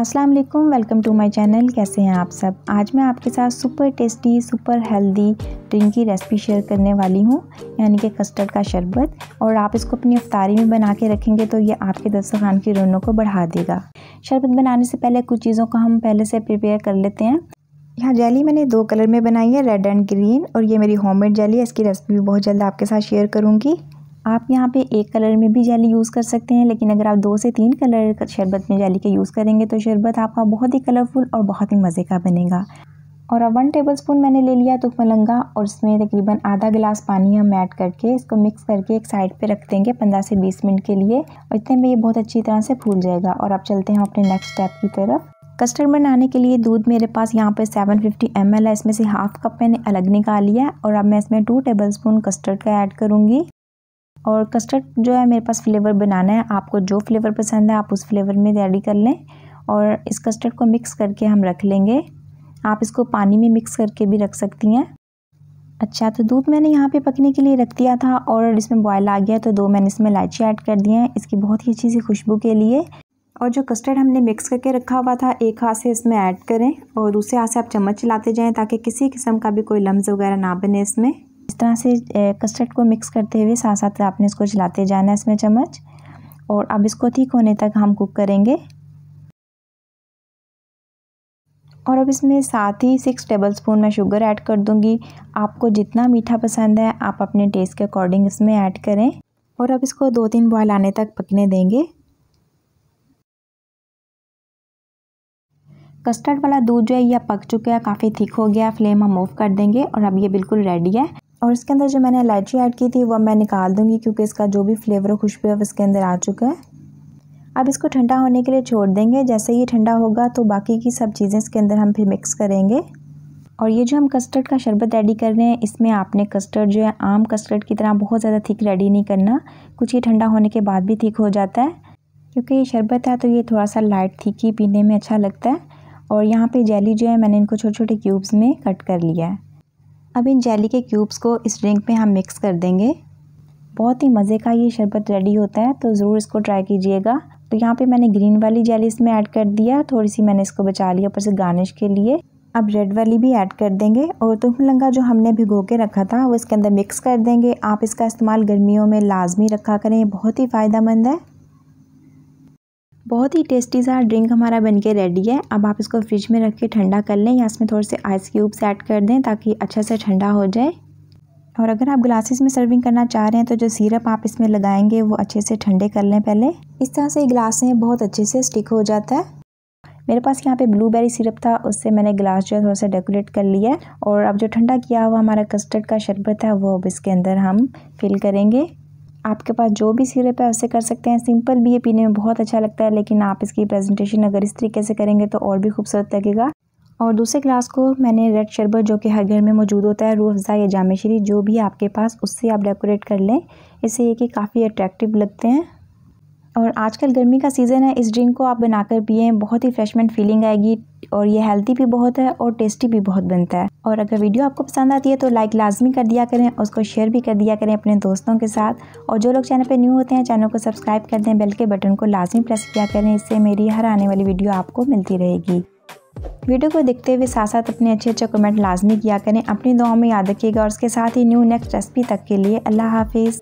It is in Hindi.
अस्सलाम वालेकुम वेलकम टू माय चैनल कैसे हैं आप सब आज मैं आपके साथ super tasty super healthy drink की रेसिपी शेयर करने वाली हूँ यानी कि कस्टर्ड का शरबत और आप इसको अपनी अफ्तारी में बना के रखेंगे तो ये आपके दस्तरखान की रौनक को बढ़ा देगा शरबत बनाने से पहले कुछ चीज़ों को हम पहले से प्रिपेयर कर लेते हैं यहाँ जेली मैंने दो कलर में बनाई है रेड एंड ग्रीन और ये मेरी मेड जेली है इसकी रेसिपी भी बहुत जल्द आपके साथ शेयर करूँगी आप यहाँ पे एक कलर में भी जेली यूज़ कर सकते हैं लेकिन अगर आप दो से तीन कलर शरबत में जेली का यूज़ करेंगे तो शरबत आपका बहुत ही कलरफुल और बहुत ही मज़े का बनेगा और अब वन टेबल स्पून मैंने ले लिया तुख तो मलंगा और इसमें तकरीबन आधा गिलास पानी हम ऐड करके इसको मिक्स करके एक साइड पे रख देंगे पंद्रह से बीस मिनट के लिए और इतने में ये बहुत अच्छी तरह से फूल जाएगा और अब चलते हैं अपने नेक्स्ट स्टेप की तरफ कस्टर्ड बनाने के लिए दूध मेरे पास यहाँ पे 750 फिफ्टी है इसमें से हाफ कप मैंने अलग निकाल लिया और अब मैं इसमें टू टेबल स्पून कस्टर्ड का ऐड करूँगी और कस्टर्ड जो है मेरे पास फ्लेवर बनाना है आपको जो फ्लेवर पसंद है आप उस फ्लेवर में रेडी कर लें और इस कस्टर्ड को मिक्स करके हम रख लेंगे आप इसको पानी में मिक्स करके भी रख सकती हैं अच्छा तो दूध मैंने यहाँ पे पकने के लिए रख दिया था और इसमें बॉयल आ गया तो दो मैंने इसमें इलायची ऐड कर दी है इसकी बहुत ही अच्छी सी खुशबू के लिए और जो कस्टर्ड हमने मिक्स करके रखा हुआ था एक हाथ से इसमें ऐड करें और दूसरे हाथ से आप चम्मच चलाते जाएँ ताकि किसी किस्म का भी कोई लम्ब वगैरह ना बने इसमें इस तरह से कस्टर्ड को मिक्स करते हुए साथ साथ आपने इसको चलाते जाना है इसमें चम्मच और अब इसको ठीक होने तक हम कुक करेंगे और अब इसमें साथ ही सिक्स टेबल स्पून मैं शुगर ऐड कर दूंगी आपको जितना मीठा पसंद है आप अपने टेस्ट के अकॉर्डिंग इसमें ऐड करें और अब इसको दो तीन बॉयल आने तक पकने देंगे कस्टर्ड वाला दूध जो है यह पक चुका है काफ़ी थिक हो गया फ्लेम हम ऑफ कर देंगे और अब ये बिल्कुल रेडी है और इसके अंदर जो मैंने इलायची ऐड की थी वह मैं निकाल दूँगी क्योंकि इसका जो भी फ्लेवर खुशबू है इसके अंदर आ चुका है अब इसको ठंडा होने के लिए छोड़ देंगे जैसे ये ठंडा होगा तो बाकी की सब चीज़ें इसके अंदर हम फिर मिक्स करेंगे और ये जो हम कस्टर्ड का शरबत रेडी कर रहे हैं इसमें आपने कस्टर्ड जो है आम कस्टर्ड की तरह बहुत ज़्यादा थिक रेडी नहीं करना कुछ ये ठंडा होने के बाद भी थिक हो जाता है क्योंकि ये शरबत है तो ये थोड़ा सा लाइट थिक ही पीने में अच्छा लगता है और यहाँ पे जेली जो है मैंने इनको छोटे छोटे क्यूब्स में कट कर लिया है अब इन जेली के क्यूब्स को इस ड्रिंक में हम मिक्स कर देंगे बहुत ही मज़े का ये शरबत रेडी होता है तो ज़रूर इसको ट्राई कीजिएगा तो यहाँ पे मैंने ग्रीन वाली जेली इसमें ऐड कर दिया थोड़ी सी मैंने इसको बचा लिया ऊपर से गार्निश के लिए अब रेड वाली भी ऐड कर देंगे और तुमलंगा जो हमने भिगो के रखा था वो इसके अंदर मिक्स कर देंगे आप इसका इस्तेमाल गर्मियों में लाजमी रखा करें बहुत ही फ़ायदा मंद है बहुत ही टेस्टी सा ड्रिंक हमारा बन के रेडी है अब आप इसको फ्रिज में रख के ठंडा कर लें या इसमें थोड़े से आइस क्यूब्स ऐड कर दें ताकि अच्छे से ठंडा हो जाए और अगर आप ग्लासेस में सर्विंग करना चाह रहे हैं तो जो सिरप आप इसमें लगाएंगे वो अच्छे से ठंडे कर लें पहले इस तरह से ग्लास में बहुत अच्छे से स्टिक हो जाता है मेरे पास यहाँ पे ब्लूबेरी सिरप था उससे मैंने ग्लास जो है थोड़ा सा डेकोरेट कर लिया है और अब जो ठंडा किया हुआ हमारा कस्टर्ड का शरबत है वो अब इसके अंदर हम फिल करेंगे आपके पास जो भी सिरप है उसे कर सकते हैं सिंपल भी ये पीने में बहुत अच्छा लगता है लेकिन आप इसकी प्रेजेंटेशन अगर इस तरीके से करेंगे तो और भी खूबसूरत लगेगा और दूसरे ग्लास को मैंने रेड शरबत जो कि हर घर में मौजूद होता है रूह अफ़ज़ा या जामेश्री जो भी आपके पास उससे आप डेकोरेट कर लें इससे ये कि काफ़ी अट्रैक्टिव लगते हैं और आजकल गर्मी का सीज़न है इस ड्रिंक को आप बनाकर पिए बहुत ही फ्रेशमेंट फीलिंग आएगी और ये हेल्थी भी बहुत है और टेस्टी भी बहुत बनता है और अगर वीडियो आपको पसंद आती है तो लाइक लाजमी कर दिया करें उसको शेयर भी कर दिया करें अपने दोस्तों के साथ और जो लोग चैनल पर न्यू होते हैं चैनल को सब्सक्राइब कर दें बेल के बटन को लाजमी प्रेस किया करें इससे मेरी हर आने वाली वीडियो आपको मिलती रहेगी वीडियो को देखते हुए साथ साथ अपने अच्छे अच्छे कमेंट लाजमी किया करें अपनी दुआ में याद रखिएगा और उसके साथ ही न्यू नेक्स्ट रेसिपी तक के लिए अल्लाह हाफिज़